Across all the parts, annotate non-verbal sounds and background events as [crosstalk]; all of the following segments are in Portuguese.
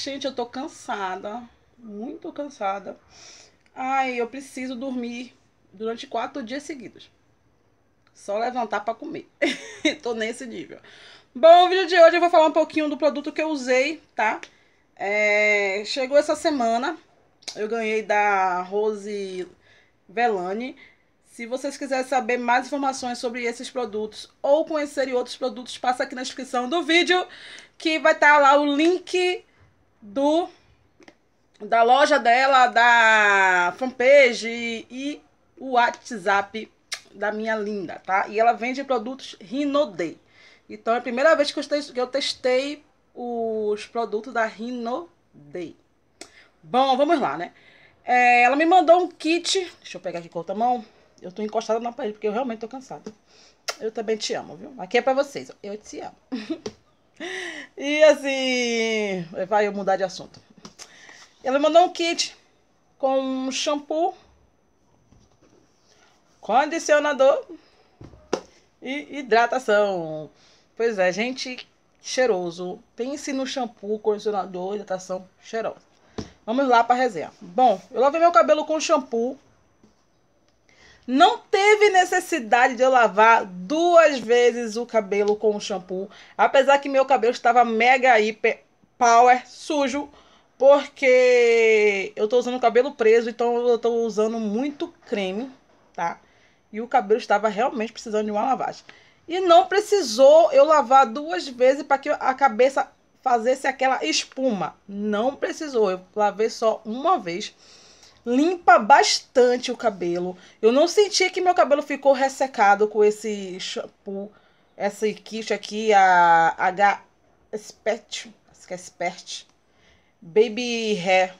gente, eu tô cansada, muito cansada. Ai, eu preciso dormir durante quatro dias seguidos. Só levantar para comer. [laughs] tô nesse nível. Bom, o vídeo de hoje eu vou falar um pouquinho do produto que eu usei, tá? É, chegou essa semana, eu ganhei da Rose Velani. Se vocês quiserem saber mais informações sobre esses produtos ou conhecerem outros produtos, passa aqui na descrição do vídeo, que vai estar tá lá o link do da loja dela, da fanpage e o WhatsApp da minha linda, tá? E ela vende produtos Day. Então é a primeira vez que eu, testei, que eu testei os produtos da Day. Bom, vamos lá, né? É, ela me mandou um kit. Deixa eu pegar aqui com a outra mão. Eu tô encostada na parede porque eu realmente tô cansada. Eu também te amo, viu? Aqui é pra vocês. Eu te amo. [laughs] E assim, vai eu mudar de assunto. Ela mandou um kit com shampoo, condicionador e hidratação. Pois é, gente, cheiroso. Pense no shampoo, condicionador, hidratação cheirosa. Vamos lá para a resenha. Bom, eu lavei meu cabelo com shampoo não teve necessidade de eu lavar duas vezes o cabelo com o shampoo, apesar que meu cabelo estava mega hiper power sujo, porque eu tô usando o cabelo preso, então eu tô usando muito creme, tá? E o cabelo estava realmente precisando de uma lavagem. E não precisou eu lavar duas vezes para que a cabeça fazesse aquela espuma. Não precisou, eu lavei só uma vez limpa bastante o cabelo. Eu não senti que meu cabelo ficou ressecado com esse shampoo, essa kit aqui, a H Expert, acho que é Expert, Baby Hair,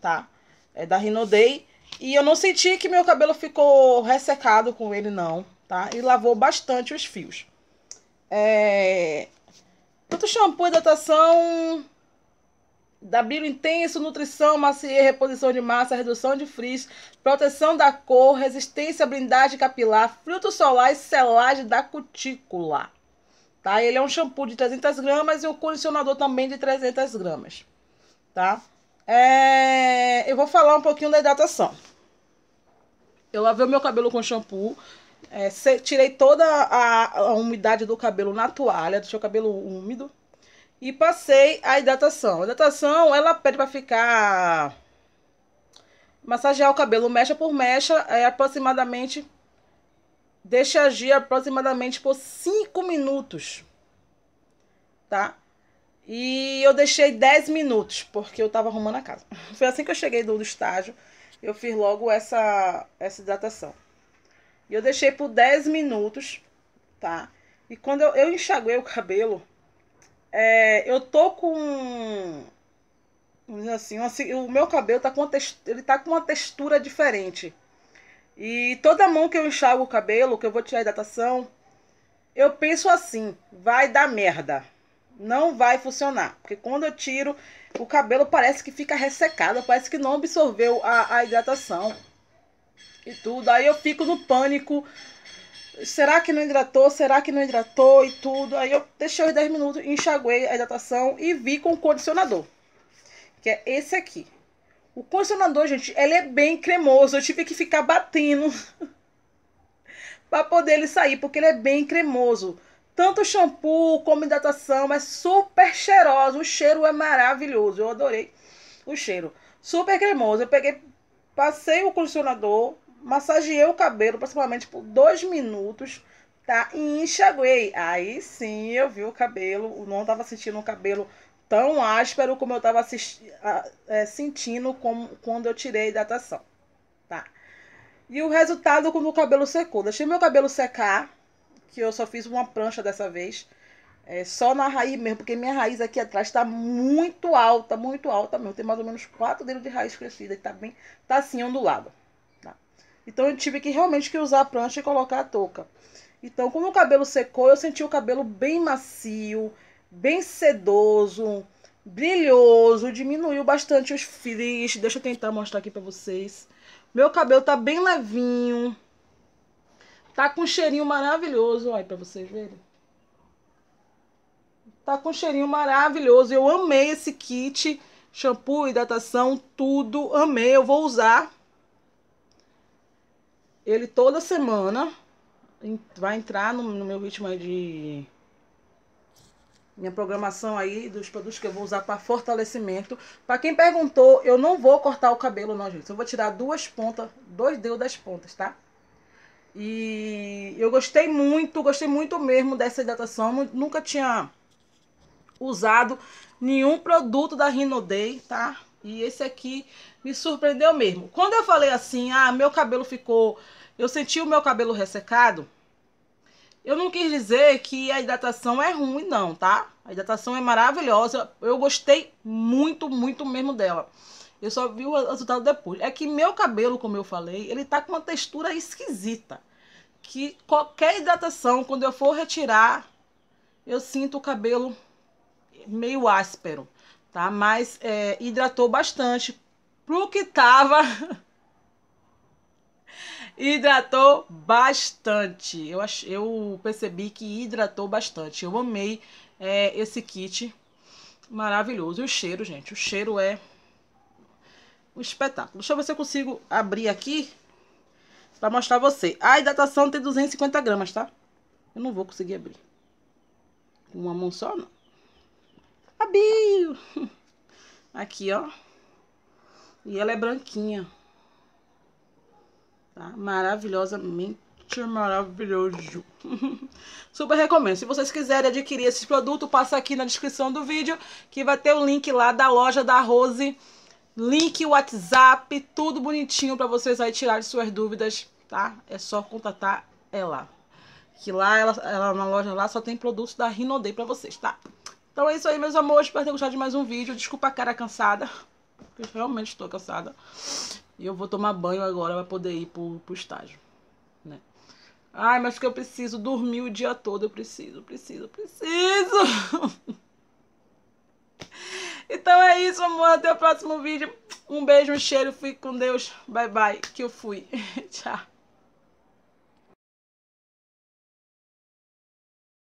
tá? É da Rinodei. E eu não senti que meu cabelo ficou ressecado com ele, não, tá? E lavou bastante os fios. É... Quanto shampoo e hidratação, bilo intenso, nutrição, maciez, reposição de massa, redução de frizz, proteção da cor, resistência, blindagem capilar, frutos e selagem da cutícula. Tá? Ele é um shampoo de 300 gramas e um condicionador também de 300 gramas. Tá? É... Eu vou falar um pouquinho da hidratação. Eu lavei o meu cabelo com shampoo. É, tirei toda a, a umidade do cabelo na toalha, deixei o cabelo úmido e passei a hidratação. A hidratação, ela pede para ficar... Massagear o cabelo mecha por mecha, é aproximadamente... Deixa agir aproximadamente por 5 minutos. Tá? E eu deixei 10 minutos, porque eu tava arrumando a casa. [laughs] Foi assim que eu cheguei do, estágio, eu fiz logo essa, essa hidratação. E eu deixei por 10 minutos, tá? E quando eu, eu enxaguei o cabelo, é, eu tô com. Vamos dizer assim, o meu cabelo tá com, textura, ele tá com uma textura diferente. E toda mão que eu enxago o cabelo, que eu vou tirar a hidratação, eu penso assim: vai dar merda. Não vai funcionar. Porque quando eu tiro, o cabelo parece que fica ressecado, parece que não absorveu a, a hidratação e tudo. Aí eu fico no pânico será que não hidratou? Será que não hidratou e tudo? Aí eu deixei os 10 minutos, enxaguei a hidratação e vi com o condicionador. Que é esse aqui. O condicionador, gente, ele é bem cremoso. Eu tive que ficar batendo [laughs] para poder ele sair, porque ele é bem cremoso. Tanto o shampoo como a hidratação, é super cheiroso. O cheiro é maravilhoso. Eu adorei o cheiro. Super cremoso. Eu peguei, passei o condicionador massageei o cabelo aproximadamente por tipo, dois minutos, tá? E enxaguei. Aí sim eu vi o cabelo, não tava sentindo o cabelo tão áspero como eu tava é, sentindo como, quando eu tirei a hidratação, tá? E o resultado quando o cabelo secou. Deixei meu cabelo secar, que eu só fiz uma prancha dessa vez. É, só na raiz mesmo, porque minha raiz aqui atrás está muito alta, muito alta mesmo. Tem mais ou menos quatro dedos de raiz crescida, que tá bem, tá assim ondulado. Então eu tive que realmente que usar a prancha e colocar a touca. Então, como o cabelo secou, eu senti o cabelo bem macio, bem sedoso, brilhoso, diminuiu bastante os frizz. Deixa eu tentar mostrar aqui para vocês. Meu cabelo tá bem levinho. Tá com um cheirinho maravilhoso, olha para vocês verem. Tá com um cheirinho maravilhoso. Eu amei esse kit, shampoo, hidratação, tudo, amei. Eu vou usar ele toda semana vai entrar no, no meu ritmo de minha programação aí dos produtos que eu vou usar para fortalecimento. Para quem perguntou, eu não vou cortar o cabelo não, gente. Eu vou tirar duas pontas, dois dedos das pontas, tá? E eu gostei muito, gostei muito mesmo dessa hidratação. Nunca tinha usado nenhum produto da Rinoday, tá? E esse aqui me surpreendeu mesmo. Quando eu falei assim, ah, meu cabelo ficou... Eu senti o meu cabelo ressecado. Eu não quis dizer que a hidratação é ruim, não, tá? A hidratação é maravilhosa. Eu gostei muito, muito mesmo dela. Eu só vi o resultado depois. É que meu cabelo, como eu falei, ele tá com uma textura esquisita. Que qualquer hidratação, quando eu for retirar, eu sinto o cabelo meio áspero tá? Mas é, hidratou bastante. Pro que tava, [laughs] hidratou bastante. Eu, ach, eu percebi que hidratou bastante. Eu amei é, esse kit maravilhoso. E o cheiro, gente, o cheiro é um espetáculo. Deixa eu ver se eu consigo abrir aqui pra mostrar você. A hidratação tem 250 gramas, tá? Eu não vou conseguir abrir. Com uma mão só, não vendo? [laughs] Aqui, ó. E ela é branquinha. Tá? Maravilhosamente maravilhoso. [laughs] Super recomendo. Se vocês quiserem adquirir esse produto, passa aqui na descrição do vídeo, que vai ter o link lá da loja da Rose. Link, WhatsApp, tudo bonitinho para vocês aí tirarem suas dúvidas, tá? É só contatar ela. Que lá, ela, ela na é loja lá, só tem produtos da Rinodei para vocês, tá? Então é isso aí, meus amores. Espero ter gostado de mais um vídeo. Desculpa a cara cansada. Porque eu realmente estou cansada. E eu vou tomar banho agora para poder ir pro, pro estágio. Né? Ai, mas que eu preciso dormir o dia todo. Eu preciso, preciso, preciso. [laughs] então é isso, amor. Até o próximo vídeo. Um beijo, um cheiro. Fique com Deus. Bye, bye. Que eu fui. [laughs] Tchau.